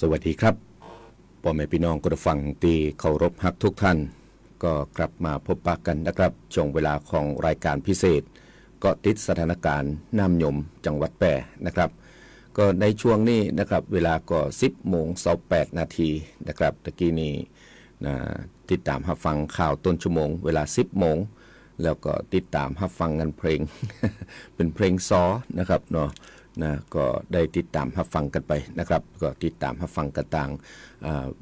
สวัสดีครับพ่อแม่พี่น้องกระฟังตีเคารพฮักทุกท่านก็กลับมาพบปะกันนะครับช่วงเวลาของรายการพิเศษ ก็ติดสถานการณ์ น้ำยมจังหวัดแปรนะครับก็ในช่วงนี้นะครับเวลาก็ 10โมง28นาทีนะครับตะกี้นี้นะติดตามหับฟังข่าวต้นชั่วโมงเวลา10โมงแล้วก็ติดตามหับฟังกันเพลง เป็นเพลงซอนะครับเนาะนะก็ได้ติดตามหับฟังกันไปนะครับ ก็ติดตามหับฟังกันต่าง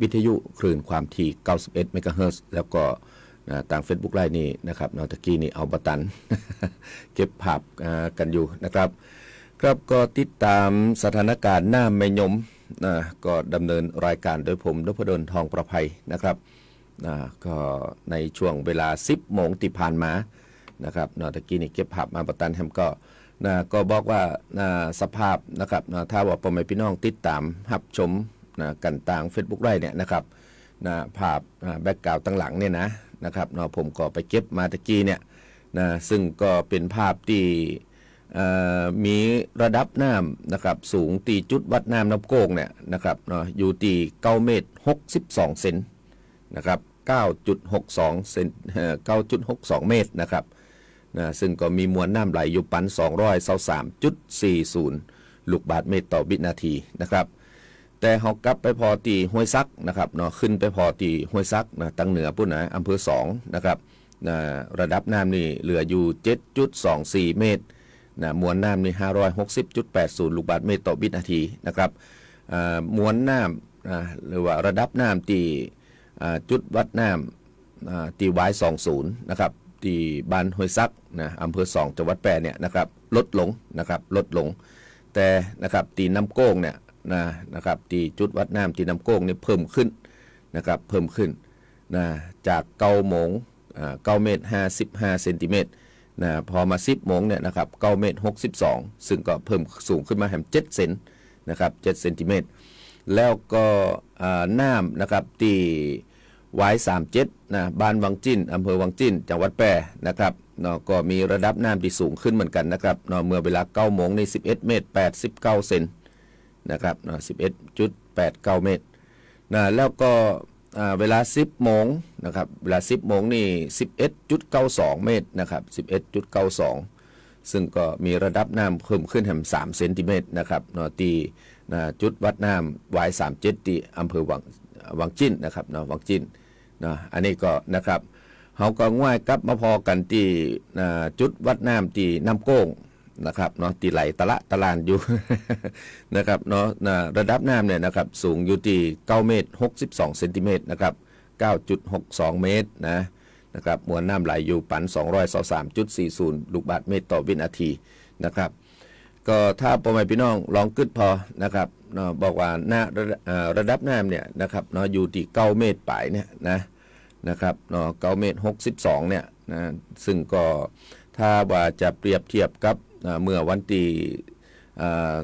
วิทยุ คลื่นความถี่ 91เมกะเฮิรตซ์แล้วก็ต่าง Facebook ไลน์นี่นะครับนอตะกี้นี่เอาบัตัน เก็บภาพกันอยู่นะครับครับก็ติดตามสถานการณ์หน้าแม่ยมนะก็ดำเนินรายการโดยผมนพดลทองประภัยนะครับนะก็ในช่วงเวลา 10 โมงตีผ่านมานะครับนอตะกี้นี่เก็บภาพมาบัตันแฮมก็นะก็บอกว่านะสภาพ นะครับนะถ้าว่าพ่อแม่พี่น้อง ติดตามหับชมนะกันต่าง Facebook ไร่เนี่ยนะครับนะภาพแบ็กกราวตั้งหลังเนี่ยนะนะครับนะผมก็ไปเก็บมาตะกี้เนี่ยนะซึ่งก็เป็นภาพที่มีระดับน้ำนะครับ สูงตีจุดวัดน้ำน้ำโกงเนี่ยนะครับนะอยู่ตีเก้าเมตรหกสิบสองเซนนะครับเก้าจุดหกสองเซนเก้าจุดหกสองเมตรนะครับนะซึ่งก็มีมวลน้ำไหลอยู่ปัน223.40 ลูกบาทเมตรต่อวินาทีนะครับ แต่เฮากลับไปพอตีห้วยซักนะครับเนาะ ขึ้นไปพอตีห้วยซักนะตั้งเหนือปุ่นนะอำเภอ2นะครับนะระดับน้ำนี่เหลืออยู่ 7.24 เมตรนะมวลน้ำนี่ 560.80 ลูกบาทเมตรต่อวินาทีนะครับมวลน้ำนะหรือว่าระดับน้ำตีจุดวัดน้ำตีไว้ย20 นะครับที่บ้านห้วยซักนะอำเภอสองจังหวัดแปรเนี่ยนะครับลดลงนะครับลดลง แต่นะครับตีน้ำโก้งเนี่ยนะนะครับตีจุดวัดน้ำตีน้ำโก้งเนี่ยเพิ่มขึ้นนะครับเพิ่มขึ้นนะจากเก้าโมงเก้าเมตรห้าสิบห้าเซนติเมตรนะพอมาสิบโมงเนี่ยนะครับเก้าเมตรหกสิบสองซึ่งก็เพิ่มสูงขึ้นมาแหมเจ็ดเซนนะครับเจ็ดเซนติเมตรแล้วก็น้ำนะครับตีวายสามเจ็ดนะบ้านวังจิ้นอำเภอวังจิ้นจังหวัดแพร่นะครับเนาะก็มีระดับน้ำที่สูงขึ้นเหมือนกันนะครับเนาะเมื่อเวลาเก้าโมงในสิบเอ็ดเมตรแปดสิบเก้าเซนนะครับเนาะสิบเอ็ดจุดแปดเก้าเมตรนะแล้วก็เวลา 10โมงนะครับเวลา10โมงนี่11.92 เมตรนะครับ11.92 ซึ่งก็มีระดับน้ำเพิ่มขึ้นแห่า3เซนติเมตรนะครับเนาะตีนะจุดวัดน้ำวาย37ที่อำเภอวังวังจิ้นนะครับเนาะวังจิ้นนะอันนี้ก็นะครับเขาก็ง่ายกับมาพอกันที่จุดวัดน้ำที่น้ำโก้งนะครับเนาะตีไหลตะละตะลานอยู่นะครับเนาะระดับน้ำเนี่ยนะครับสูงอยู่ที่9เมตร62เซนติเมตรนะครับ9.62เมตรนะนะครับมวลน้ำไหลอยู่ปัน223.40ลูกบาทเมตรต่อวินาทีนะครับ ก็ถ้าพ่อแม่พี่น้องลองกึดพอนะครับเนาะบอกว่าหน้าระดับน้ำเนี่ยนะครับเนาะอยู่ที่9เมตรปลายเนี่ยนะนะครับ เนาะเก้าเมตรหกสิบสองเนี่ยนะ ซึ่งก็ ถ้าว่าจะเปรียบเทียบกับเมื่อวันที่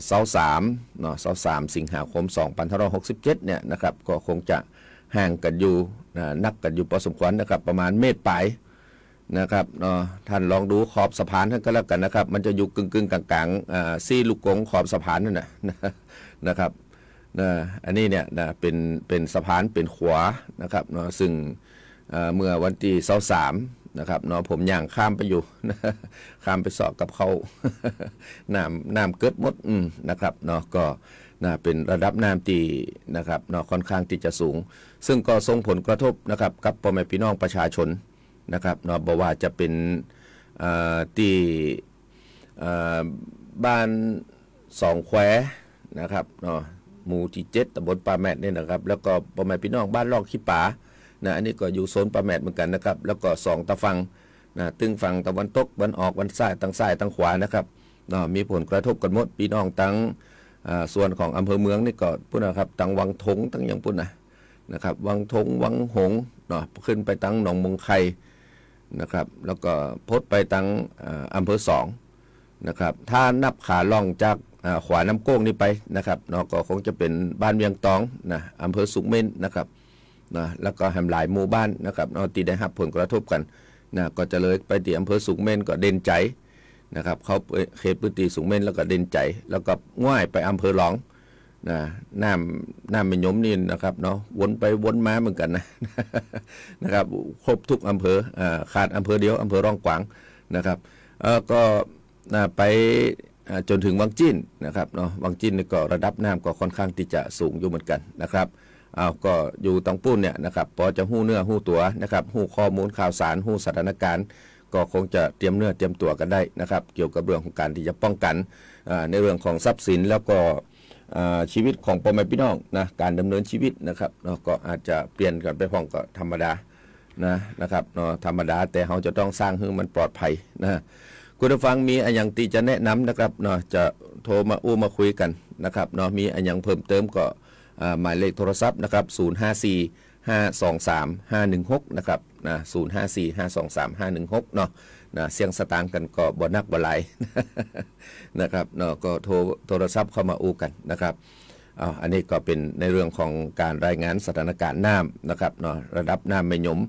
เสาสามเนาะเสาสามสิงหาคมสอองพันร้ยหกสิบเจ็ดเนี่ย นะครับ ก็คงจะห่างกัน อยู่ นักกันอยู่พอสมควร นะครับ ประมาณเมตรปลายนะครับ เนาะ ท่านลองดูขอบสะพานท่านก็แล้วกัน นะครับ มันจะ อยู่กึ่งกึ่งกลางกลางซี่ลูกกงขอบสะพานนั่นนะนะครับนะอันนี้เนี่ยนะ เป็น เป็นสะพานเป็นขวานะครับ เนาะ ซึ่งเมื่อวันที่เสาสามนะครับเนาะผมย่างข้ามไปอยู่ ข้ามไปสอบกับเขาน้ำน้ำเกิดมดนะครับเนาะก็นเป็นระดับน้ำตีนะครับเนาะค่อนข้างที่จะสูง ซึ่งก็ส่งผลกระทบนะครับ กับพ่อแม่พี่น้องประชาชนนะครับเนาะบกว่าจะเป็นตีบ้านสองแควนะครับเนาะหมู่ที่เจ็ดตำบลป่าแมดเนี่ยนะครับ แล้วก็พ่อแม่พี่น้องบ้านลอกขี้ป่านะอันนี้ก็อยู่โซนประแมดเหมือนกันนะครับ แล้วก็สองตะฟังนะตึงฝั่งตะวันตกวันออก วันซ้ายตั้งซ้ายตั้งขวานะครับนะมีผลกระทบกันหมดพี่น้องตั้งส่วนของอำเภอเมืองนี่ก็พูดนะครับตั้งวังทงตั้งอย่างพุ่นนะนะครับวังทงวังหงเนาะขึ้นไปตั้งหนองมงไขนะครับ แล้วก็พดไปตั้งอำเภอสองนะครับ ถ้านับขาล่องจากขวาน้ำโก้งนี่ไปนะครับเนาะก็คงจะเป็นบ้านเวียงตองนะอำเภอสุขเม่นนะครับนะแล้วก็แหมหลายหมู่บ้านนะครับเอาตีได้รับ ผลกระทบกันนะก็จะเลยไปที่อำเภอสูงเม่นก็เด่นใจนะครับเขาเขตพื้นที่สูงเม่นแล้วก็เด่นใจ แล้วก็ง่ายไปอำเภอหลองนะน้ำน้ำเป็นยมนี่นะครับเนาะวนไปวนมาเหมือนกันนะนะครับ ครบทุกอำเภอขาดอำเภอเดียวอำเภอร่องกวางนะครับก็ไปจนถึงวังจิ้นนะครับเนาะวังจิ้นก็ระดับน้ำก็ค่อนข้างที่จะสูงอยู่เหมือนกันนะครับเอาก็อยู่ตองปุ้นเนี่ยนะครับพอจะหู้เนื้อหู้ตัวนะครับหู้ข้อมูลข่าวสารหู้สถานการณ์ ก็คงจะเตรียมเนื้อเตรียมตัวกันได้นะครับเกี่ยวกับเรื่องของการที่จะป้องกันในเรื่องของทรัพย์สินแล้วก็ชีวิตของพ่อแม่พี่น้องนะการดำเนินชีวิตนะครับเนาะก็อาจจะเปลี่ยนกันไปพ้องก็ธรรมดานะนะครับเนาะธรรมดาแต่เราจะต้องสร้างให้มันปลอดภัยนะคุณผู้ฟังมีอันยังตีจะแนะนำนะครับเนาะจะโทรมาอู้มาคุยกันนะครับเนาะมีอันยังเพิ่มเติมก็หมายเลขโทรศัพท์นะครับ054 523 516นะครับนะ054 523 516เนาะนะเสียงสตางค์กันก็บนักบลไยลนะครับ เนาะก็โทรโทรศัพท์เข้ามาอู้กันนะครับอ๋ออันนี้ก็เป็นในเรื่องของการรายงานสถานการณ์น้ำนะครับ เนาะระดับน้ำไม่ยม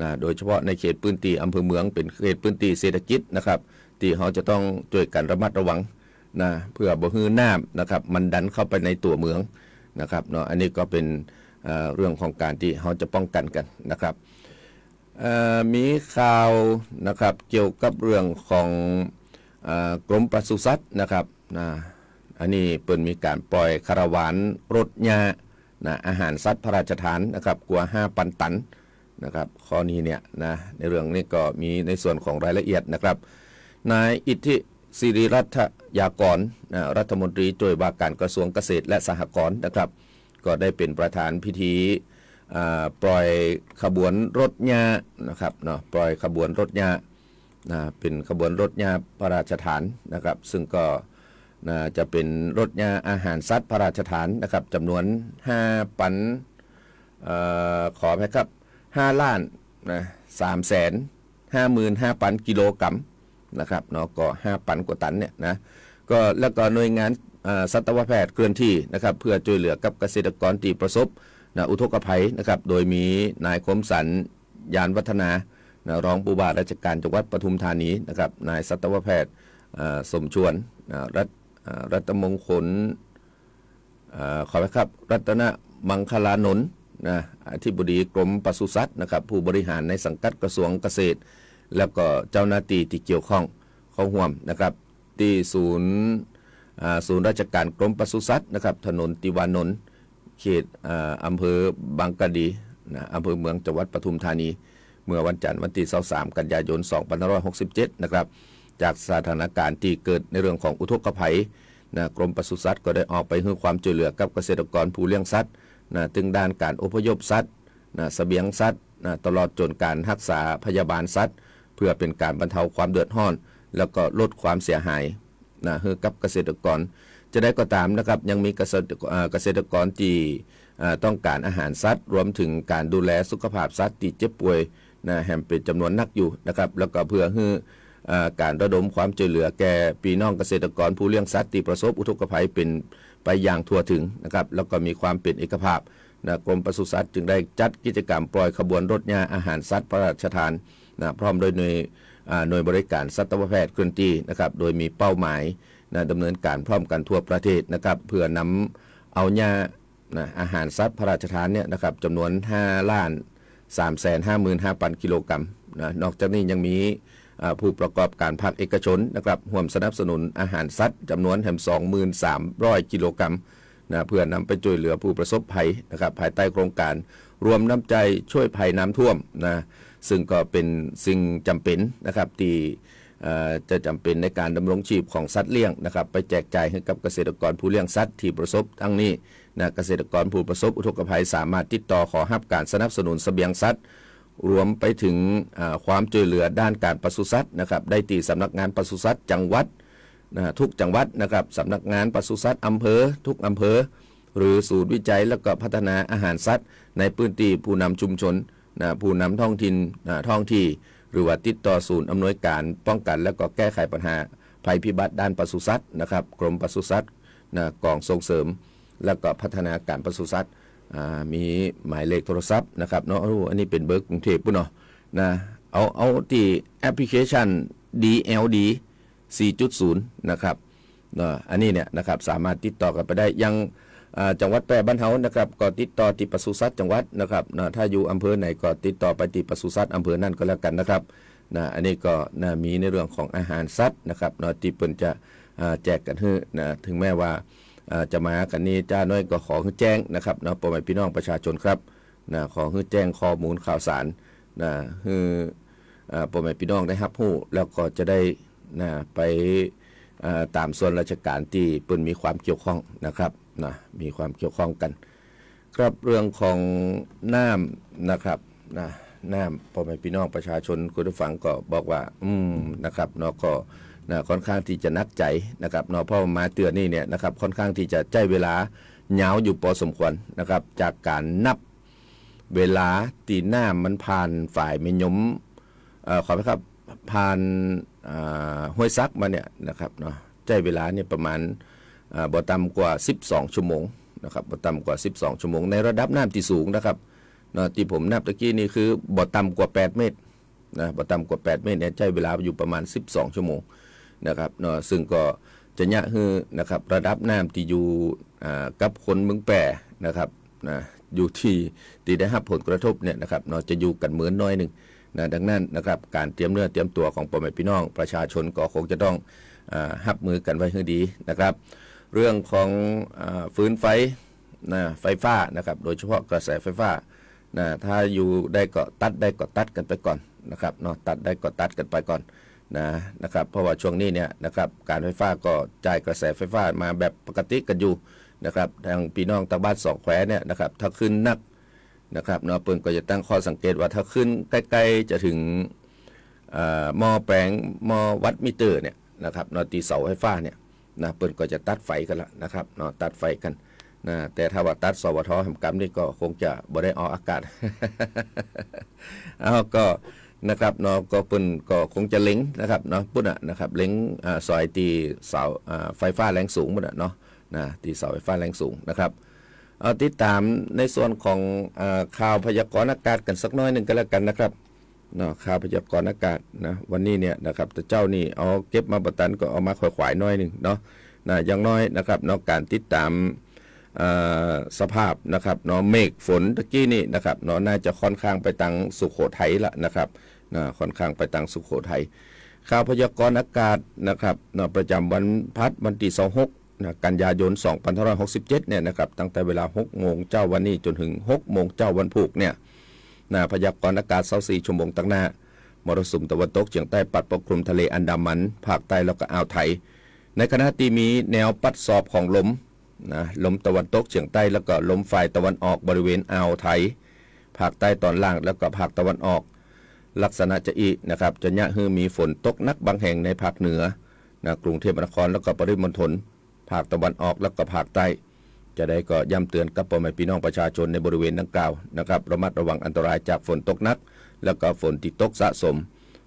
นะโดยเฉพาะในเขตพื้นที่อำเภอเมืองเป็นเขตพื้นที่เศรษฐกิจนะครับ ที่เขาจะต้องช่วยกัน ระมัดระวังนะเพื่อบ่ฮื้อน้ำนะครับมันดันเข้าไปในตัวเมืองนะครับเนาะอันนี้ก็เป็นเรื่องของการที่เขาจะป้องกันกันนะครับมีข่าวนะครับเกี่ยวกับเรื่องของกรมปศุสัตว์นะครับนะอันนี้เปิดมีการปล่อยคาราวานรถยานะอาหารสัตว์พระราชทานนะครับกว่า5ปันตันนะครับข้อนี้เนี่ยนะในเรื่องนี้ก็มีในส่วนของรายละเอียดนะครับนายอิทธิสิริรัตยากรรัฐมนตรีช่วยว่าการกระทรวงเกษตรและสหกรณ์นะครับก็ได้เป็นประธานพิธี ปล่อยขบวนรถยานะครับเนาะปล่อยขบวนรถยานะเป็นขบวนรถยาพระราชฐานนะครับซึ่งก็จะเป็นรถยาอาหารสัตว์พระราชฐานนะครับจำนวน 5 ปันอขอไปครับ5ล้านนะสามแสนห้าหมื่นห้าพันกิโลกรัมนะครับเนาะก็ห้าพันกว่าตันเนี่ยนะก็แล้วก็หน่วยงานสัตวแพทย์เคลื่อนที่นะครับเพื่อช่วยเหลือกับเกษตรกรที่ประสบนะอุทกภัยนะครับโดยมีนายคมสันยานวัฒนานะรองปูบาราชการจังหวัดปทุมธานีนะครับนายสัตวแพทย์สมชวนรัฐรัตมงคลขอไปครับรัตนมังคลานนนะอธิบดีกรมปศุสัตว์นะครับผู้บริหารในสังกัดกระทรวงเกษตรแล้วก็เจ้าหน้าที่ที่เกี่ยวข้องเขาห่วมนะครับ ที่ศูนย์ศูนย์ราชการกรมปศุสัตว์นะครับถนนติวานนท์เขตอำเภอบางกะดีนะอำเภอเมืองจังหวัดปทุมธานี เมื่อวันจันทร์วันที่23กันยายน 2567 นะครับจากสถานการณ์ที่เกิดในเรื่องของอุทกภัยนะกรมปศุสัตว์ก็ได้ออกไปให้ความช่วยเหลือกับเกษตรกรผู้เลี้ยงสัตว์นะตึงด้านการอพยพสัตว์นะเสบียงสัตว์นะตลอดจนการรักษาพยาบาลสัตว์พื่อเป็นการบรรเทาความเดือดร้อน แล้วก็ลดความเสียหายนะือกับเกษตรกรจะได้ก็ตามนะครับยังมีเกษตรกรที่ต้องการอาหารสัตว์รวมถึงการดูแลสุขภาพสัตว์ที่เจ็บป่วยนะแหมเป็นจำนวนนักอยู่นะครับแล้วก็เพื่อให้การระดมความช่วยเหลือแก่พี่น้องเกษตรกร ผู้เลี้ยงสัตว์ ที่ประสบอุทกภัยเป็นไปอย่างทั่วถึงนะครับแล้วก็มีความเป็นเอกภาพนะกรมปศุสัตว์จึงได้จัดกิจกรรมปล่อยขบวนรถยาอาหารสัตว์พระราชทานนะพร้อมโดยหน่วยหน่วยบริการสัตวแพทย์เคลื่อนที่นะครับ โดยมีเป้าหมายนะดำเนินการพร้อมกันทั่วประเทศนะครับ เพื่อนำเอายานะอาหารสัตว์พระราชทานเนี่ยนะครับจำนวน 5 ล้าน 3 5 5พ0 0 กิโลกรัมนะนอกจากนี้ยังมีผู้ประกอบการภาคเอกชนนะครับห่วมสนับสนุนอาหารสัตว์จำนวนแถม2,300 กิโลกรัมนะเพื่อนำไปช่วยเหลือผู้ประสบภัยนะครับ ภายใต้โครงการ รวมน้ำใจช่วยภัยน้ำท่วมนะซึ่งก็เป็นสิ่งจำเป็นนะครับที่จะจำเป็นในการดำรงชีพของสัตว์เลี้ยงนะครับไปแจกจ่ายให้กับเกษตรกรผู้เลี้ยงสัตว์ ที่ประสบทั้งนี้นะเกษตรกรผู้ประสบ อุทกภัย สามารถติดต่อขอรับการสนับสนุนสเสบียงสัตว์ รวมไปถึงความช่วยเหลือด้านการปศุสัตว์นะครับได้ที่สำนักงานปศุสัตว์จังหวัดนะทุกจังหวัดนะครับสำนักงานปศุสัตว์อำเภอ ทุกอำเภอ หรือศูนย์วิจัยและก็พัฒนาอาหารสัตว์ ในพื้นที่ผู้นำชุมชนนะผู้นำท้องถิ่นท้องที่ หรือว่าติดต่อศูนย์อำนวยการป้องกันและก็แก้ไขปัญหาภัยพิบัติด้านปศุสัตว์นะครับกรมปศุสัตว์นะกองส่งเสริม และก็พัฒนาการปศุสัตว์มีหมายเลขโทรศัพท์นะครับเนาะอันนี้เป็นเบอร์กรุงเทพปุ่นเนาะนะเอาเอาที่แอปพลิเคชัน DLD 4.0 นะครับอันนี้เนี่ยนะครับสามารถติดต่อกันไปได้ยังจังหวัดแปรบ้านเฮานะครับก็ติดต่อติปสุสัตจังหวัดนะครับนะถ้าอยู่อำเภอไหนก็ติดต่อไปติปสุสัตอำเภอนั่นก็แล้วกันนะครับนะอันนี้ก็นะมีในเรื่องของอาหารสัตว์นะครับเนาะที่เปิ่นจะแจกกันเฮ้นะถึงแม้ว่า จะมากันนี้จ้าน้อยก็ขอให้แจ้งนะครับเนาะป่อมาพี่น้องประชาชนครับนะขอให้แจ้งข้อมูลข่าวสารนะให้ป่อมาพี่น้องได้รับรู้แล้วก็จะได้นะไปตามส่วนราชการที่เปิ่นมีความเกี่ยวข้องนะครับนะมีความเกี่ยวข้องกันกับเรื่องของน้ำนะครับนะน้ำพ่อแม่พี่น้องประชาชนคุณผู้ฟังก็บอกว่า อืมนะครับนอก็นะค่อนข้างที่จะนักใจนะครับนอพ่อมาเตือนนี่เนี่ยนะครับ ค่อนข้างที่จะใจเวลาเหงาอยู่พอสมควรนะครับ จากการนับเวลาตีหน้ามันผ่านฝ่ายเมยมอขอไปครับผ่านห้วยซักมาเนี่ยนะครับเนาะใจเวลาเนี่ยประมาณบ่ต่ำกว่า 12 ชั่วโมงนะครับบ่ต่ำกว่า 12 ชั่วโมงในระดับน้ำที่สูงนะครับนะที่ผมนับตะกี้นี่คือบ่ต่ำกว่า 8 เมตรนะบ่ต่ำกว่า 8 เมตรเนี่ยใช้เวลาอยู่ประมาณ 12 ชั่วโมงนะครับเนาะซึ่งก็จะเนี่ยคือนะครับ ระดับน้ำที่อยู่กับคนเมืองแปรนะครับนะอยู่ที่ที่ได้รับผลกระทบเนี่ยนะครับเนาะจะอยู่กันเหมือนน้อยหนึ่งนะดังนั้นนะครับการเตรียมเนื้อเตรียมตัวของปอมพี่น้องประชาชนก็คงจะต้องรับมือกันไว้ให้ดีนะครับเรื่องของอฟื้นไฟนะไฟฟ้านะครับ โดยเฉพาะกระแสไฟฟ้านะถ้าอยู่ได้ก็ตัดได้ก็ตัดกันไปก่อนนะครับเนาะตัดได้ก็ตัดกันไปก่อนนะนะครับเพราะว่าช่วงนี้เนี่ยนะครับการไฟฟ้าก็จ่ายกระแสไฟฟ้ามาแบบปกติกันอยู่นะครับทางพี่น้องตะบ้านสองแควเนี่ยนะครับถ้าขึ้นนักนะครับเนาะเปิ่นก็จะตั้งข้อสังเกตว่าถ้าขึ้นใกล้ๆจะถึงมอแปลงมอวัดมิเตอร์เนี่ยนะครับเนาะตีเสาไฟฟ้าเนี่ยนะเปิ้นก็จะตัดไฟกันละนะครับเนาะตัดไฟกันนะแต่ถ้าว่าตัดสวทแหกรรมนี่ก็คงจะบ่ได้ออกอากาศเอาก็นะครับเนาะก็เปิ้นก็คงจะเล็งนะครับเนาะปุ่นอ่ะนะครับเล็งอ่าสอยตีเสาไฟฟ้าแรงสูงปุ่นอ่ะเนาะนะตีเสาไฟฟ้าแรงสูงนะครับเอาติดตามในส่วนของข่าวพยากรณ์อากาศกันสักน้อยหนึ่งก็แล้วกันนะครับนะข่าพยากรอากาศนะวันนี้เนี่ยนะครับแต่เจ้านี่เอาเก็บมาประตันก็เอามาขวายๆน้อยหนึ่งเนาะนะอย่างน้อยนะครับนอกการติดตามสภาพนะครับเนาะเมฆฝนตะกี้นี่นะครับเนาะน่าจะค่อนข้างไปทางสุขโขทัยละนะครับนะค่อนข้างไปทางสุขโขทัยข่าวพยากรณ์อากาศนะครับนะประจำวันพัดวันที่26นะกันยายน 2567 เนี่ยนะครับตั้งแต่เวลา 6 โมงเจ้าวันนี้จนถึง 6 โมงเจ้าวันพุกเนี่ยหน้าพยากรณ์อากาศ24ชั่วโมงตั้งหน้ามรสุมตะวันตกเฉียงใต้ปัดปกคลุมทะเลอันดามันภาคใต้แล้วก็อ่าวไทยในขณะที่มีแนว ปัดสอบของลมนะลมตะวันตกเฉียงใต้ แล้วก็ลมฝ่ายตะวันออกบริเวณอ่าวไทยภาคใต้ตอนล่างแล้วก็ภาคตะวันออก ลักษณะจะอีนะครับจะยะฮือมีฝนตกนักบางแห่งในภาคเหนือนะกรุงเทพมหานครแล้วก็ปริมณฑลภาคตะวันออกแล้วก็ภาคใต้จะได้ก็ย้ำเตือนกับพ่อแม่พี่น้องประชาชนในบริเวณดังกล่าวนะครับระมัดระวังอันตรายจากฝนตกหนัก แล้วก็ฝนที่ตกสะสม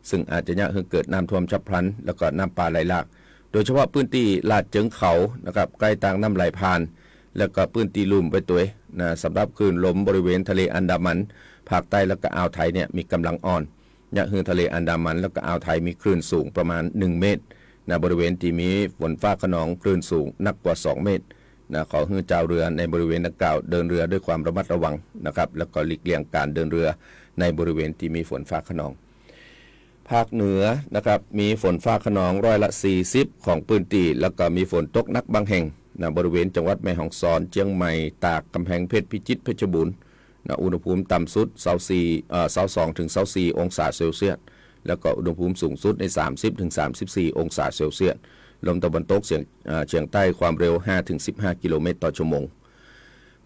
ซึ่งอาจจะยะใเกิดน้ำท่วมฉับพลันแล้วก็น้ำป่าไหลหลาก โดยเฉพาะพื้นที่ลาดเจิงเขานะครับใกล้ต่างน้ำไหลผ่าน แล้วก็พื้นที่ลุ่มไปตัวนะสำหรับคลื่นลมบริเวณทะเลอันดามัน ภาคใต้แล้วก็อ่าวไทยเนี่ยมีกำลังอ่อนยะฮือทะเลอันดามัน แล้วก็อ่าวไทยมีคลื่นสูงประมาณ 1 เมตรนะบริเวณที่มีฝนฟ้าขนองคลื่นสูงนักกว่า 2 เมตรนะของเจ้าเรือในบริเวณดังกล่าวเดินเรือด้วยความระมัดระวังนะครับแล้วก็หลีกเลี่ยงการเดินเรือในบริเวณที่มีฝนฟ้าขนอง ภาคเหนือนะครับมีฝนฟ้าขนองร้อยละ 40 ของพื้นที่แล้วก็มีฝนตกนักบางแห่งนะบริเวณจังหวัดแม่ฮ่องสอนเชียงใหม่ตากกำแพงเพชรพิจิตรเพชรบุรีนะอุณหภูมิต่ำสุด24เาสอ2ถึง24องศาเซลเซียสแล้วก็อุณหภูมิสูงสุดใน 30ถึง34 องศาเซลเซียสลมตะวันตกเฉียงใต้ความเร็ว 5-15 กิโลเมตรต่อชั่วโมง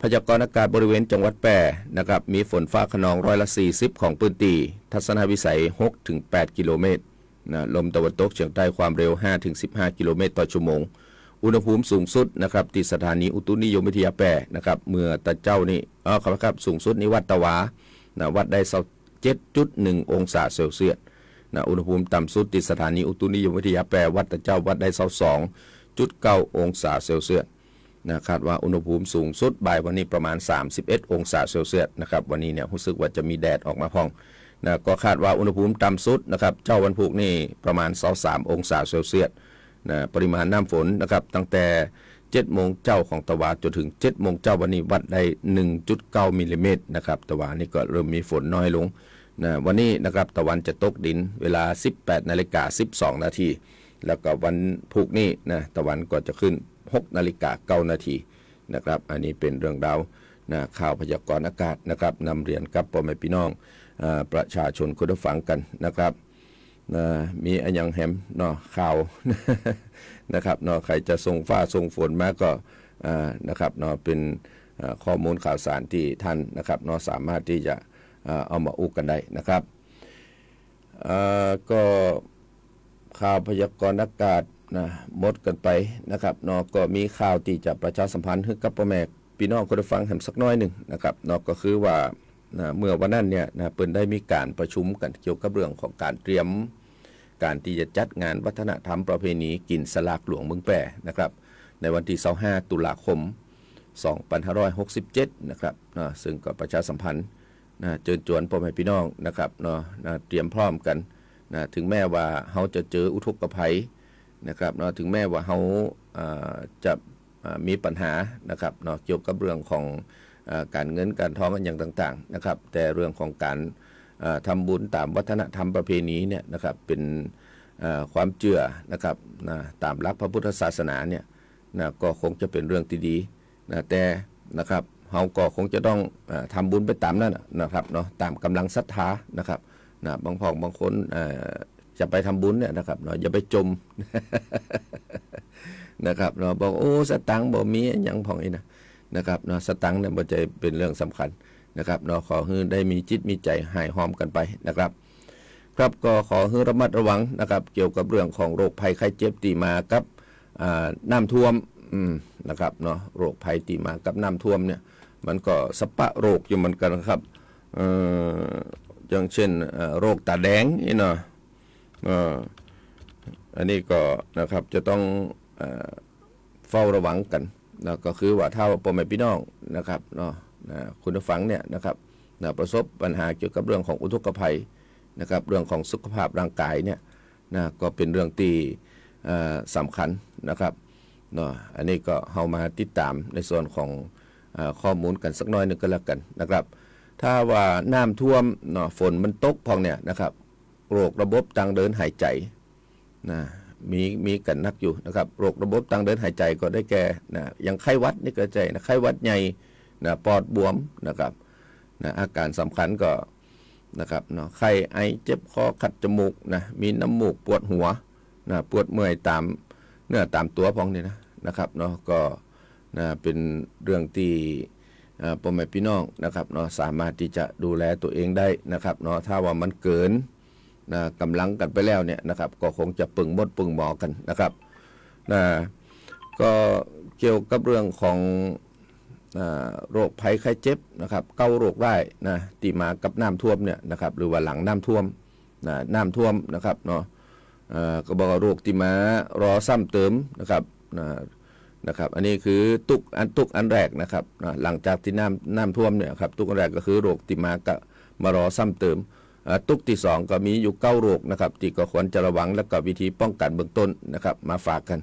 พยากรณ์อากาศบริเวณจังหวัดแปรนะครับมีฝนฟ้าขนองร้อยละ 40 ของพื้นที่ทัศนวิสัย 6-8 กิโลเมตรนะลมตะวันตกเฉียงใต้ความเร็ว 5-15 กิโลเมตร ต่อชั่วโมง อุณหภูมิสูงสุดนะครับที่สถานีอุตุนิยมวิทยาแปรนะครับเมื่อตะเจ้านี่อ๋อครับครับสูงสุดนิวัดตะวานะวัดได้7.1 องศาเซลเซียสนะอุณหภูมิต่ำสุดที่สถานีอุตุนิยมวิทยาแปรวัดตะเจ้าวัดได้เสาสองจุดเก้าองศาเซลเซียสนะคาดว่าอุณหภูมิสูงสุดบ่ายวันนี้ประมาณ 31 องศาเซลเซียสนะครับวันนี้เนี่ยรู้สึกว่าจะมีแดดออกมาพองนะก็คาดว่าอุณหภูมิต่ำสุดนะครับเจ้าวันพุกนี่ประมาณ23องศาเซลเซียสนะปริมาณน้ำฝนนะครับตั้งแต่7โมงเจ้าของตะวันจนถึง7โมงเจ้าวันนี้วัดได้1.9มิลลิเมตรนะครับตะวันนี่ก็เริ่มมีฝนน้อยลงนะวันนี้นะครับตะวันจะตกดินเวลา 18 นาฬิกา 12 นาที แล้วก็วันพุกนี้นะตะวันก็จะขึ้น6นาฬิกา9นาทีนะครับ อันนี้เป็นเรื่องราวนะข่าวพยากรณ์อากาศนะครับนำเรียนกับพ่อแม่พี่น้องอประชาชนคนทุกฟังกันนะครับนะมีอันยังแฮมเนาะข่าวนะครับเนาะใครจะส่งฟ้าส่งฝนมาก็นะครับเนาะเป็นข้อมูลข่าวสารที่ท่านนะครับเนาะสามารถที่จะเอามาอุกกันได้นะครับ ก็ข่าวพยากรณ์อากาศนะมดกันไปนะครับนอกก็มีข่าวที่จะประชาสัมพันธ์ให้กับพ่อแม่พี่น้องคนฟังแหนสักน้อยหนึ่งนะครับนอกก็คือว่าเมื่อวันนั้นเนี่ยนะเปิ้นได้มีการประชุมกันเกี่ยวกับเรื่องของการเตรียมการที่จะจัดงานวัฒนธรรมประเพณีกิน สลากหลวงเมืองแปรนะครับในวันที่25ตุลาคม 2567 นะครับนะซึ่งก็ประชาสัมพันธ์นะเจอจวนพ่อแม่พี่น้องนะครับเนาะนะเตรียมพร้อมกันนะถึงแม้ว่าเขาจะเจออุทกภัยนะครับเนาะถึงแม้ว่าเขาจะมีปัญหานะครับเนาะเกี่ยวกับเรื่องของอการเงินการท้องอย่างต่างๆนะครับ แต่เรื่องของการทำบุญตามวัฒนธรรมประเพณีเนี่ยนะครับเป็นความเจือนะครับนะตามหลัก พระพุทธศาสนาเนี่ยนะก็คงจะเป็นเรื่องที่ดีนะแต่นะครับเฮาก็คงจะต้องทำบุญไปตามนั่นนะครับเนาะตามกำลังศรัทธานะครับนะบางพ่องบางคนจะไปทำบุญเนี่ยนะครับเนาะอย่าไปจมนะครับเนาะบอกโอ้สตังบ่มีอย่างผ่องอีนะนะครับเนาะสตังเนี่ยบ่ใจเป็นเรื่องสำคัญนะครับเนาะขอให้ได้มีจิตมีใจหายหอมกันไปนะครับ ครับก็ขอให้ระมัดระวังนะครับ เกี่ยวกับเรื่องของโรคภัยไข้เจ็บตีมากับน้ำท่วมนะครับเนาะโรคภัยตีมากับน้ำท่วมเนี่ยมันก็สปะโรคอยู่เหมือนกันครับอย่างเช่นโรคตาแดงนี่เนาะอันนี้ก็นะครับจะต้องเฝ้าระวังกันนะก็คือว่าถ้าพ่อแม่พี่น้องนะครับเนาะคุณผู้ฟังเนี่ยนะครับประสบปัญหาเกี่ยวกับเรื่องของอุทกภัยนะครับ เรื่องของสุขภาพร่างกายเนี่ยนะก็เป็นเรื่องที่สำคัญนะครับเนาะอันนี้ก็เฮามาติดตามในส่วนของข้อมูลกันสักน้อยหนึ่งก็แล้วกันนะครับ ถ้าว่าน้ำท่วมเนาะฝนมันตกพองเนี่ยนะครับ โรคระบบทางเดินหายใจนะมีมีกันนักอยู่นะครับ โรคระบบทางเดินหายใจก็ได้แก่นะอย่างไข้วัดนี่ก็ใจนะไข้วัดใหญ่นะปอดบวมนะครับนะอาการสำคัญก็นะครับเนาะไข้ไอเจ็บคอขัดจมูกนะมีน้ำมูกปวดหัวนะปวดเมื่อยตามเนื้อตามตัวพองนี่นะนะครับเนาะก็นะเป็นเรื่องที่พ่อแม่พี่น้องนะครับเนาะสามารถที่จะดูแลตัวเองได้นะครับเนาะถ้าว่ามันเกินนะกำลังกันไปแล้วเนี่ยนะครับก็คงจะปึงมดปึงหมอกันนะครับนะก็เกี่ยวกับเรื่องของโรคภัยไข้เจ็บนะครับเก้าโรคได้นะตีมากับน้ำท่วมเนี่ยนะครับหรือว่าหลังน้ำท่วมนะน้ำท่วมนะครับเนาะก็บอกว่าโรคตีมารอซ้ำเติมนะครับนะนะครับ อันนี้คือ ตุกอันตุกอันแรกนะครับหลังจากที่น้ำน้ำท่วมเนี่ยครับตุกอันแรกก็คือโรคติมากะมารอซ้ำเติม ตุกที่สองก็มีอยู่เก้าโรคนะครับที่ก็ควรจะระวังและก็วิธีป้องกันเบื้องต้นนะครับ มาฝากกัน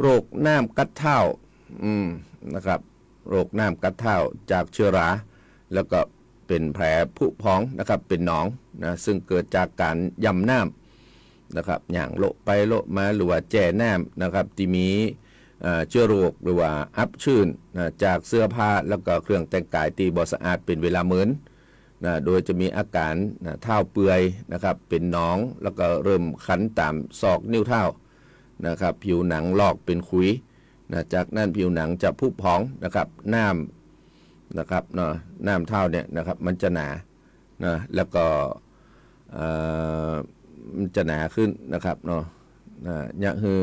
โรคน้ำกัดเท้านะครับ โรคน้ำกัดเท้าจากเชื้อราแล้วก็เป็นแผลผุพองนะครับเป็นหนองนะซึ่งเกิดจากการยำน้ำนะครับอย่างโละไปโละมาหรือว่าแจ่น้ำนะครับที่มีเชื้อโรคหรือว่าอับชื้นจากเสื้อผ้าแล้วก็เครื่องแต่งกายตีบอสะอาดเป็นเวลาเหมือนนะโดยจะมีอาการนะเท้าเปื่อยนะครับเป็นหนองแล้วก็เริ่มขันตามซอกนิ้วเท้านะครับ ผิวหนังลอกเป็นขุยนะจากนั้นผิวหนังจะพุพองนะครับ น้ำนะครับเนาะน้ำเท้าเนี่ยนะครับมันจะหนานะแล้วก็มันจะหนาขึ้นนะครับเนาะนะยะคือ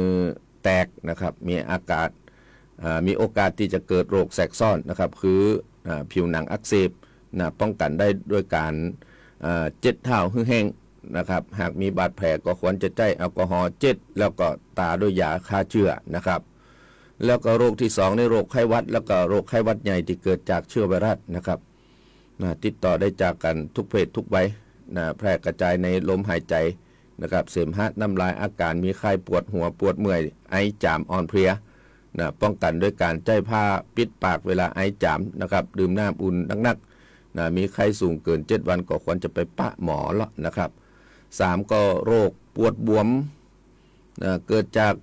แตกนะครับมีอากาศมีโอกาสที่จะเกิดโรคแสกซ้อนนะครับคือผิวหนังอักเสบนะป้องกันได้ด้วยการเจ็ดเท้าหึ่งแห้งนะครับหากมีบาดแผลก็ควรจะใช้แอลกอฮอล์เจ็ดแล้วก็ตาด้วยยาฆ่าเชื้อนะครับแล้วก็โรคที่ 2 ในโรคไข้หวัด แล้วก็โรคไข้หวัดใหญ่ที่เกิดจากเชื้อไวรัสนะครับนะติดต่อได้จากกันทุกเพศทุกใบนะแพร่กระจายในลมหายใจนะครับเสมหะน้ำลายอาการมีไข้ปวดหัวปวดเมื่อยไอจามอ่อนเพลียนะป้องกันด้วยการใจผ้าปิดปากเวลาไอจามนะครับดื่มน้ำอุ่นนักๆนะมีไข้สูงเกิน 7 วันก็ควรจะไปปะหมอละนะครับ 3 ก็โรคปวดบวมนะเกิดจาก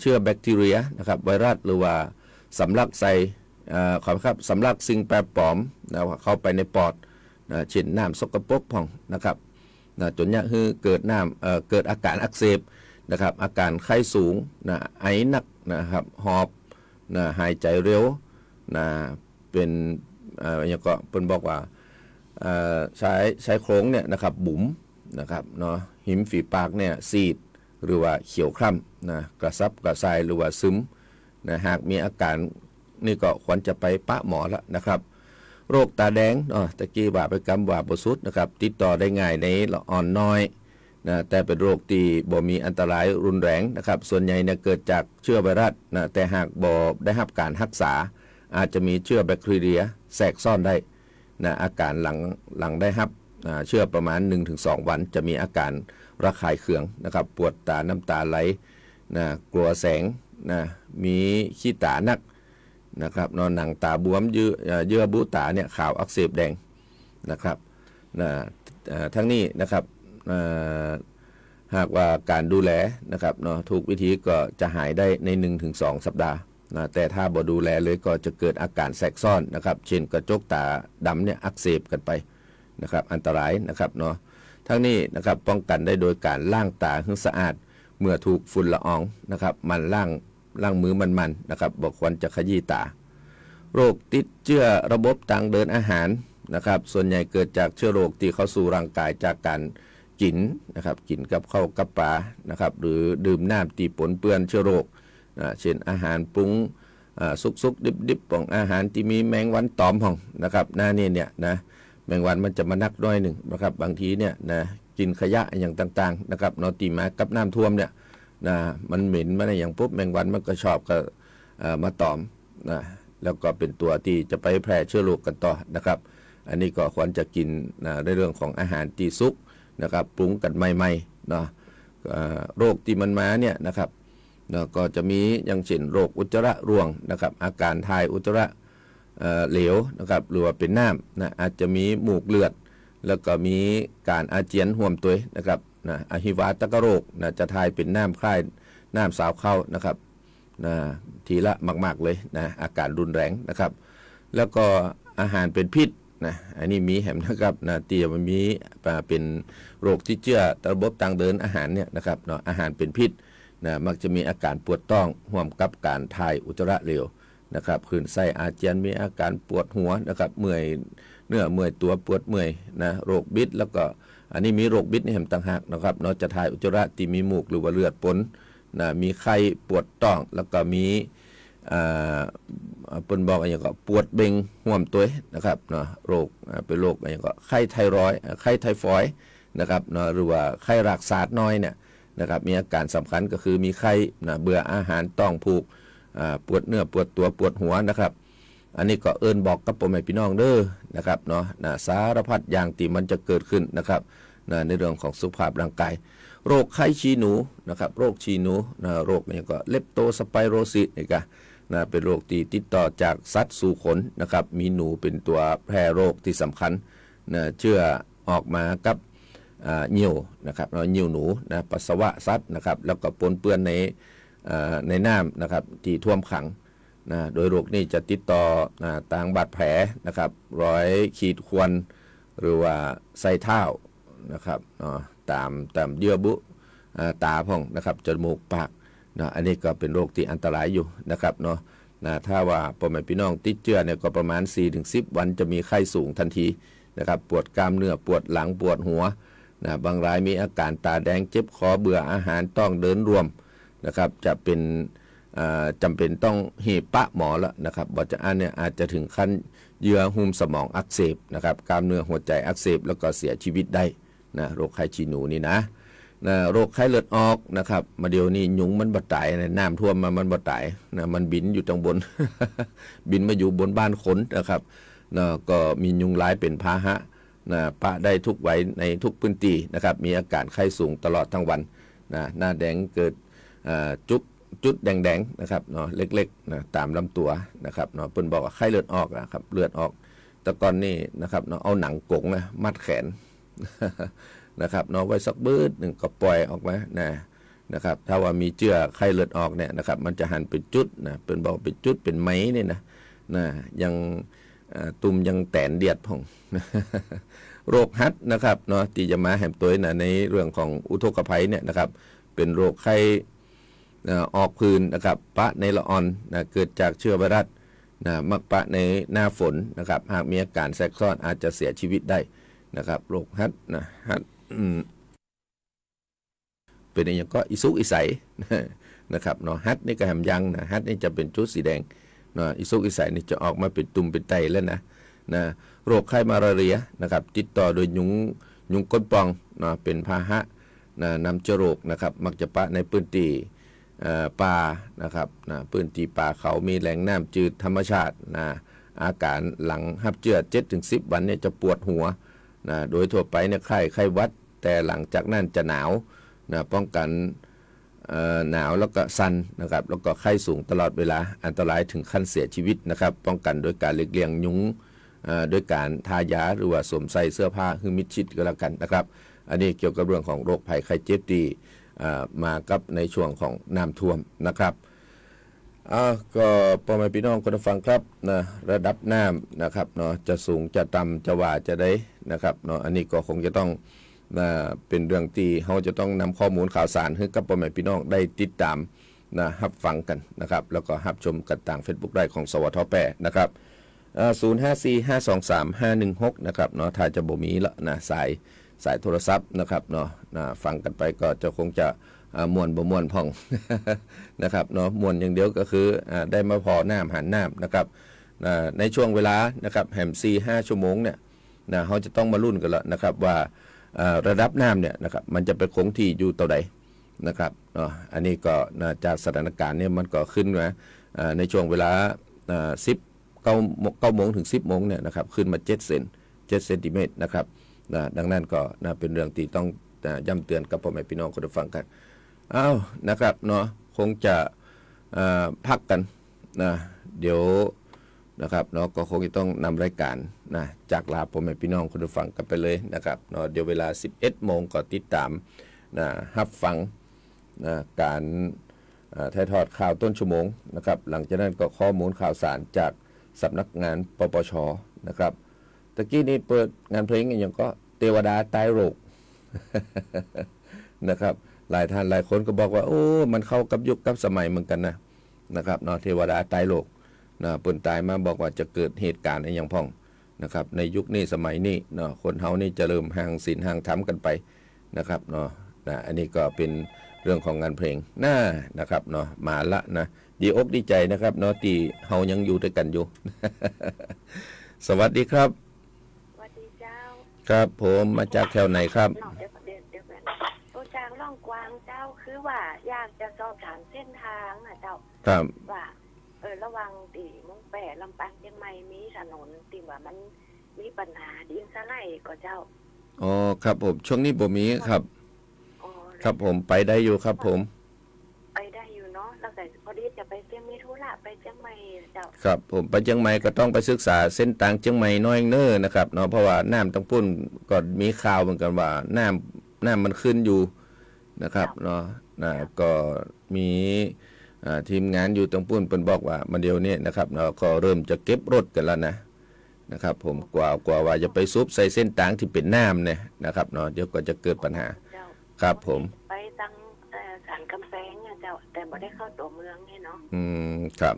เชื้อแบคทีเรียนะครับ ไวรัสหรือว่าสำลักใส่ขอครับสำลักสิ่งแปรปลอมนะเข้าไปในปอดนะเช่นน้ำสกปรกพองนะครับนะจนเนี่ยคือเกิดน้ำเอ่อเกิดอาการอักเสบนะครับ อาการไข้สูงนะไอหนักนะครับ หอบนะหายใจเร็วนะ เป็นอ่อย่างก็เป็นบอกว่า ใช้ใช้โครงเนี่ยนะครับบุ๋มนะครับเนาะ หิมฝีปากเนี่ยซีด หรือว่าเขียวคล้ำนะ กระซับกระซายหรือว่าซึม นะ หากมีอาการนี่ก็ควรจะไปปะหมอแล้วนะครับโรคตาแดงอ๋อตะกี้บาไปกำมบาปสุดนะครับ ติดต่อได้ง่ายในละอ่อนน้อยนะแต่เป็นโรคที่บ่มีอันตรายรุนแรงนะครับ ส่วนใหญ่เนี่ยเกิดจากเชื้อไวรัสนะแต่หากบ่ได้รับการรักษา อาจจะมีเชื้อแบคทีเรียแทรกซ่อนได้นะอาการหลังหลังได้รับเชื้อประมาณ 1-2 วัน จะมีอาการระคายเคืองนะครับ ปวดตาน้ำตาไหลนะกลัวแสงนะมีขี้ตานักนะครับนอนหนังตาบวมเยื่อบุตาเนี่ยขาวอักเสบแดงนะครับนะทั้งนี้นะครับหากว่าการดูแลนะครับเนาะถูกวิธีก็จะหายได้ใน 1-2 สัปดาห์นะแต่ถ้าบ่ดูแลเลยก็จะเกิดอาการแทรกซ้อนนะครับเช่นกระจกตาดำเนี่ยอักเสบกันไปนะครับอันตรายนะครับเนาะทั้งนี้นะครับป้องกันได้โดยการล้างตาให้สะอาด เมื่อถูกฝุ่นละอองนะครับมันล้างล่างมือมันๆนะครับบอกควันจะขยี้ตา โรคติดเชื้อระบบทางเดินอาหารนะครับ ส่วนใหญ่เกิดจากเชื้อโรคที่เข้าสู่ร่างกายจากการกินนะครับ กินกับเข้ากับปลานะครับ หรือดื่มน้ำตีผลเปื้อนเชื้อโรคเช่นอาหารปรุงซุกซุกดิบดิบของอาหารที่มีแมงวันตอมของนะครับหน้านี่เนี่ยนะ แมงวันมันจะมานักด้วยหนึ่งนะครับ บางทีเนี่ยนะ กินขยะอย่างต่าง ๆนะครับนอตีมากับน้ำท่วมเนี่ยนะมันเหม็นมันออย่างปุ๊บแมงวันมันก็ชอบก็มาตอมนะแล้วก็เป็นตัวที่จะไปแพร่เชื้อโรคกกันต่อนะครับ อันนี้ก็ควรจะกินนะในเรื่องของอาหารที่ซุกนะครับปรุงกันใหม่ๆเนาะโรคที่มันมาเนี่ยนะครับนะก็จะมีอย่างเช่นโรคอุจจาระร่วงนะครับ อาการทายอุจจาระเหลวนะครับ หรือว่าเป็นน้ำนะอาจจะมีหมูกเลือด แล้วก็มีการอาเจียนห่วมตัวนะครับนะอหิวาตกโรคนะจะทายเป็นน้ำคล้ายน้ำสาวเข้านะครับนะทีละมากๆเลยนะอากาศรุนแรงนะครับ แล้วก็อาหารเป็นพิษนะอันนี้มีแหมนะครับนะเตียมันมีเป็นโรคที่เจื้อระบบทางเดินอาหารเนี่ยนะครับเนาะอาหารเป็นพิษนะมักจะมีอาการปวดต้องห่วมกับการทายอุจจาระเร็วนะครับคื่นไส้อาเจียนมีอาการปวดหัวนะครับเมื่อยเนื้อเมื่อยตัวปวดเมื่อยนะโรคบิดแล้วก็อันนี้มีโรคบิดี่แหมต่างหากนะครับเนาะจะถ่ายอุจจาระที่มีมูกหรือว่าเลือดปนนะมีไข้ปวดต้องแล้วก็มีเปิ้นบอกอย่างก็ปวดเบ่งห่วมตัวนะครับเนาะโรคเป็นโรคอย่างก็ไข้ไทรอยไข้ไทฟอยนะครับเนาะหรือว่าไข้รากศาสตร์น้อยเนี่ยนะครับมีอาการสำคัญก็คือมีไข้นะเบื่ออาหารต้องผูกปวดเนื้อปวดตัวปวดหัวนะครับอันนี้ก็เอิญบอกกับผมแม่พี่น้องเด้อนะครับเนาะนะสารพัดอย่างที่มันจะเกิดขึ้นนะครับนะในเรื่องของสุขภาพร่างกาย โรคไข้ชีหนูนะครับโรคชีหนูนะโรคนี้ก็เลปโตสไปโรซิสนี่ก็นะเป็นโรคที่ติดต่อจากสัตว์สู่คนนะครับมีหนูเป็นตัวแพร่โรคที่สำคัญนะเชื่อออกมากับเหนี่ยวนะครับเหี่ยวหนูนะปัสสาวะซัดนะครับแล้วก็ปนเปื้อนในในน้ำนะครับที่ท่วมขังนะโดยโรคนี้จะติดต่อนะต่างบาดแผลนะครับรอยขีดควรหรือว่าไส้เท้านะครับตามตามเยื่อบุตาพ่องนะครับจมูกปากนะอันนี้ก็เป็นโรคที่อันตรายอยู่นะครับเนาะนะถ้าว่าพมอแม่พี่น้องติดเชื้อเนี่ยก็ประมาณ 4-10 วันจะมีไข้สูงทันทีนะครับปวดกล้ามเนื้อปวดหลังปวดหัวนะบางรายมีอาการตาแดงเจ็บคอเบื่ออาหารต้องเดินรวมนะครับจะเป็นจำเป็นต้องเฮปะหมอแล้วนะครับบอจะอันเนี่ยอาจจะถึงขั้นเยื่อหุ้มสมองอักเสบนะครับกล้ามเนื้อหัวใจอักเสบแล้วก็เสียชีวิตได้นะโรคไข้ชีหนูนี่นะนะโรคไข้เลือดออกนะครับมาเดี๋ยวนี้ยุงมันบาดตายนะน้ำท่วมมามันบาดตายนะมันบินอยู่ตรงบนบินมาอยู่บนบ้านคนนะครับนะก็มียุงร้ายเป็นพาหะนะปะได้ทุกไว้ในทุกพื้นที่นะครับมีอาการไข้สูงตลอดทั้งวันนะหน้าแดงเกิดจุกจุดแดงๆนะครับเนาะเล็กๆนะตามลำตัวนะครับเนาะเปิ้นบอกว่าไข้เลือดออกนะครับเลือดออก แต่ก่อนนี่นะครับเนาะเอาหนังกงนะมัดแขนนะครับเนาะไว้สักบืดหนึ่งก็ปล่อยออกมานะนะครับ ถ้าว่ามีเจือไข้เลือดออกเนี่ยนะครับมันจะหันเป็นจุดนะเป็นบอกเป็นจุดเป็นไหมนี่นะนะยังตุ่มยังแตนเดียดพอง โรคฮัดนะครับเนาะตีจะมาแหมตัวนะในเรื่องของอุทกภัยเนี่ยนะครับ เป็นโรคไข้ออกพื้นนะครับ ปะในละออนนะเกิดจากเชื้อไวรัสนะมักปะในหน้าฝนนะครับ หากมีอาการแทรกซ้อนอาจจะเสียชีวิตได้นะครับ โรคฮัดนะฮัดเป็นอย่างก็อิสุกอิใสนะครับเนาะฮัดนี่ก็แหมยังนะฮัดนี่จะเป็นจุดสีแดงเนาะอิสุกอิใสนี่จะออกมาเป็นตุ่มเป็นไตแล้วนะนะโรคไข้มาลาเรียนะครับ ติดต่อโดยยุงยุงก้นปองเนาะเป็นพาหะนะนำเชื้อโรคนะครับ มักจะปะในพื้นที่ป่านะครับนะพื้นที่ป่าเขามีแหล่งน้ำจืดธรรมชาตินะอาการหลังหับเจือเจ็ดถึงสิบวันเนี่ยจะปวดหัวนะโดยทั่วไปเนี่ยไข้ ไข้วัด แต่หลังจากนั้นจะหนาวนะป้องกันหนาวแล้วก็สันนะครับ แล้วก็ไข้สูงตลอดเวลา อันตรายถึงขั้นเสียชีวิตนะครับ ป้องกันโดยการเลี่ยงยุ้งด้วยการทายาหรือว่าสวมใส่เสื้อผ้าคือมิดชิดก็แล้วกันนะครับ อันนี้เกี่ยวกับเรื่องของโรคภัยไข้เจ็บดีมากับในช่วงของน้ำท่วมนะครับอาก็พ่อแม่พี่น้องคนฟังครับนะระดับน้ำนะครับเนาะจะสูงจะต่ำจะหว่าจะได้นะครับเนาะอันนี้ก็คงจะต้องนะเป็นเรื่องที่เราจะต้องนำข้อมูลข่าวสารให้กับพ่อแม่พี่น้องได้ติดตามนะฮับฟังกันนะครับ แล้วก็ฮับชมกันต่าง Facebook ได้ของ สวทแปนะครับ0 5 4 5 2 3 5 1 6นะครับเนาะถ้าจะบ่มีละนะสายสายโทรศัพท์นะครับเนาะฟังกันไปก็จะคงจะมวนบ่มวนพองนะครับเนาะมวนอย่างเดียวก็คือได้มาพอน้ำหันน้ำนะครับในช่วงเวลานะครับแหมซีห้าชั่วโมงเนี่ยนะเขาจะต้องมารุ่นกันแล้วนะครับว่าระดับน้ำเนี่ยนะครับมันจะไปคงที่อยู่ต่อใดนะครับเนาะอันนี้ก็จากสถานการณ์เนี่ยมันก็ขึ้นนะในช่วงเวลาสิบเก้าโมงถึงสิบโมงเนี่ยนะครับขึ้นมาเจ็ดเซนเจ็ดเซนติเมตรนะครับนะดังนั้นก็นะเป็นเรื่องที่ต้องนะย้ำเตือนกับพ่อแม่พี่น้องคนฟังกันอ้าวนะครับเนาะคงจะพักกันนะเดี๋ยวนะครับเนาะก็คงจะต้องนำรายการนะจากลาพ่อแม่พี่น้องคนฟังกันไปเลยนะครับเนาะเดี๋ยวเวลา11โมงก็ติดตามนะฮับฟังนะการถ่ายทอดข่าวต้นชั่วโมงนะครับ หลังจากนั้นก็ข้อมูลข่าวสารจากสำนักงานปปชนะครับตะกี้นี้เปิดงานเพลงอย่างก็เทวดาตายโรคนะครับ หลายท่านหลายคนก็บอกว่าโอ้ มันเข้ากับยุคกับสมัยเหมือนกันนะนะครับเนาะเทวดาตายโลกนะเปินตายมาบอกว่าจะเกิดเหตุการณ์ในยังพ่องนะครับ ในยุคนี้สมัยนี้เนาะคนเฮานี่จะเริ่มห่างศีลห่างธรรมกันไปนะครับเนาะนะอันนี้ก็เป็นเรื่องของงานเพลงน่านะครับเนาะมาละนะดีอกดีใจนะครับเนาะที่เฮายังอยู่ด้วยกันอยู่สวัสดีครับครับ ผมมาจากแถวไหนครับตัวจางล่องกวางเจ้าคือว่า อยากจะสอบถามเส้นทางนะเจ้า ครับว่า เออ ระวังตีมุงแปะลำปางเชียงใหม่มีถนนตีว่ามันมีปัญหาดินสไลด์ก็เจ้า อ๋อครับผม ช่วงนี้ผมมีครับ ครับผมไปได้อยู่ครับผม ไปได้อยู่เนาะแล้วแต่พอดีจะไปเสไปเชียงใหม่เจ้าครับผมไปเชียงใหม่ก็ต้องไปศึกษาเส้นทางเชียงใหม่น้อยเนอร์นะครับเนาะเพราะว่าน้ำต้องปุ่นก็มีข่าวเหมือนกันว่าน้ำน้ำมันขึ้นอยู่นะครับเนาะนะก็มีทีมงานอยู่ตรงปุ่นเป็นบอกว่ามาเดียวนี้นะครับเนาะก็เริ่มจะเก็บรถกันแล้วนะนะครับ ผมกว่ากว่าว่าจะไปซุบใส่เส้นตางที่เป็นน้ำเนี่ยนะครับเนาะเดี๋ยวก็จะเกิดปัญหาครับ ผมจ้าแต่บ่ได้เข้าตัวเมืองไงเนาะ อืม ครับ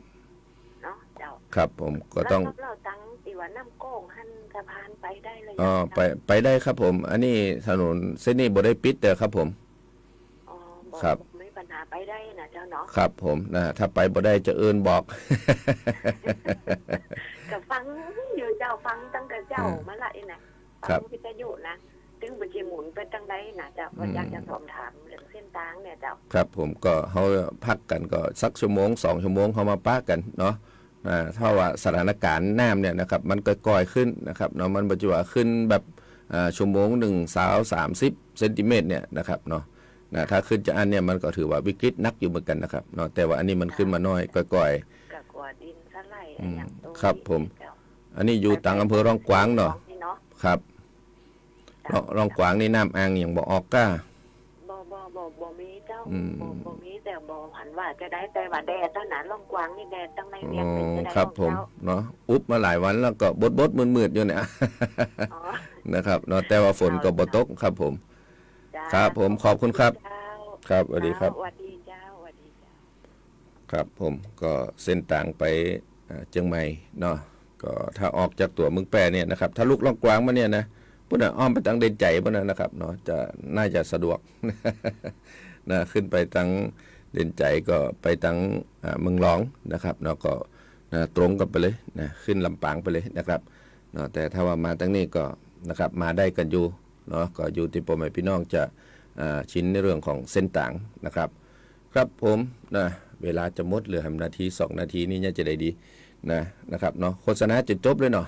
เนาะ เจ้า ครับผมก็ต้องแล้เราตั้งตีว่า น้ำโก้งหันสะพานไปได้เลยอ๋อไป ไปได้ครับ ผม อันนี้ถนนเส้นนี้บ่ได้ปิดเด้อครับ ผม อ๋อครับ ไม่ปัญหาไปได้นะเจ้าเนาะ ครับผมนะถ้าไปบ่ได้จะเอินบอกกับฟังอยู่เจ้าฟังตั้งแต่เจ้ามาละเอีนะครับจิอยู่นะถึงบญจีหมุนไปตั้งไดนะจ๊ะก็อยากจะสอบถามเรื่องเส้นตางเนี่ยจ๊ะครับผมก็เขาพักกันก็ สักชั่วโมงสองชั่วโมงเขามาป้ากัน เนาะถ้าว่าสถานการณ์น้ำเนี่ยนะครับ มันก่อยๆขึ้นนะครับเนาะมันปัจจุบันขึ้นแบบชั่วโมงหนึ่งสาวสามสิบเซนติเมตรเนี่ยนะครับเนาะนะ ถ้าขึ้นจะอันเนี่ย มันก็ถือว่าวิกฤตนักอยู่เหมือนกันนะครับเนาะแต่ว่าอันนี้มันขึ้นมาน้อยก่อยๆกาดินสไลด์อย่างครับผม อันนี้อยู่ต่างอำเภอร่องกวางเนาะครับรองกวางนี่น้ำอ่างอย่างบ่ออกก้า บ่บ่บ่บ่ มีเจ้าบ่บ่ มีแต่บ่หันว่าจะได้แต่ว่าแดดตั้งหนาลองกวางนี่แดดตั้งในเรียนเป็นได้ครับ ผม เนาะอุ๊บมาหลายวัน แล้วก็บดบดมืดมืดอยู่เนี่ยนะครับเนาะแต่ว่าฝนก็บ่ตกครับผม ครับผมขอบคุณครับ ครับสวัสดีครับสวัสดีเจ้าสวัสดีเจ้า ครับผมก็เส้นต่างไปเชียงใหม่เนาะ ก็ถ้าออกจากตัวเมืองแปรเนี่ยนะครับ ถ้าลูกล่องกวางมาเนี่ยนะพุดนอ้อมไปตั้งเดินใจพุ่นนะครับเนาะจะน่าจะสะดวกนะขึ้นไปตั้งเดินใจก็ไปตั้งเมืองหลองนะครับเนาะก็นะตรงกันไปเลยนะขึ้นลำปางไปเลยนะครับเนาะแต่ถ้าว่ามาตั้งนี้ก็นะครับมาได้กันอยู่เนาะก็อยู่ที่ผมไอพี่น้องจะชิ้นในเรื่องของเส้นต่างนะครับ ครับผมนะเวลาจะหมดเหลือหนาทีสองนาทีนี่น่จะได้ดีนะ นะครับเนาะโฆษณาจดจบเลยเนาะ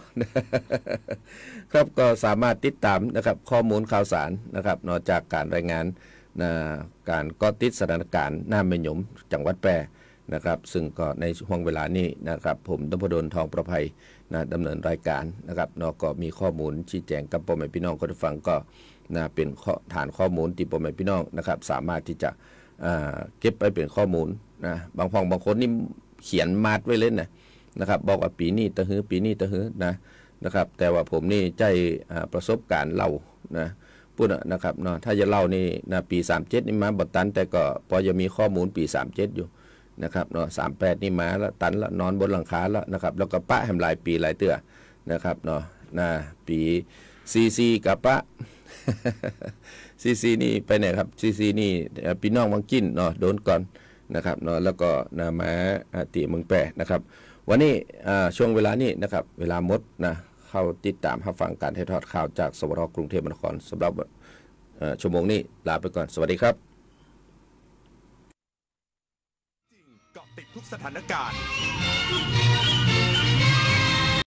ครับก็สามารถติดตามนะครับข้อมูลข่าวสารนะครับเนาะจากการรายงานนะการก็ติดสถานการณ์น้าเมยมจังหวัดแปรนะครับซึ่งก็ในห่วงเวลานี้นะครับผมดพดลทองประภัยนะดำเนินรายการนะครับเนาะก็มีข้อมูลชี้แจงกับพ่อแม่พี่น้องคนฟังก็นะเป็นฐานข้อมูล ที่พ่อแม่พี่น้องนะครับสามารถที่จะเก็บไปเป็นข้อมูลนะบางพ่องบางคนนี่เขียนมาดไว้เลยนะนะครับบอกว่า ปีนี้ตะหือปีนี้ตะหือนะนะครับ แต่ว่าผมนี่ใจประสบการณ์เล่านะพูดนะครับเนาะถ้าจะเล่านี่นะปี37นี่มาบดตัน แต่ก็พอจะมีข้อมูลปี37อยู่นะครับเนาะสามแปดนี่มาแล้วตันแล้วนอนบนหลังคาแล้วนะครับแล้วก็ปะแหมหลายปีหลายเตื้อนะครับเนาะนะปีซีซีกับปะซีซีนี่ไปไหนครับซีซีนี่พี่น้องวังกินเนาะโดนก่อนนะครับเนาะแล้วก็นามาอาติมึงแปะนะครับวันนี้ช่วงเวลานี้นะครับเวลามดนะเข้าติดตามหับฟังการถ่ายทอด ข่าวจากสวทกรุงเทพมหานครสำหรับชั่วโมงนี้ลาไปก่อนสวัสดีครับเกาะติดทุกสถานการณ์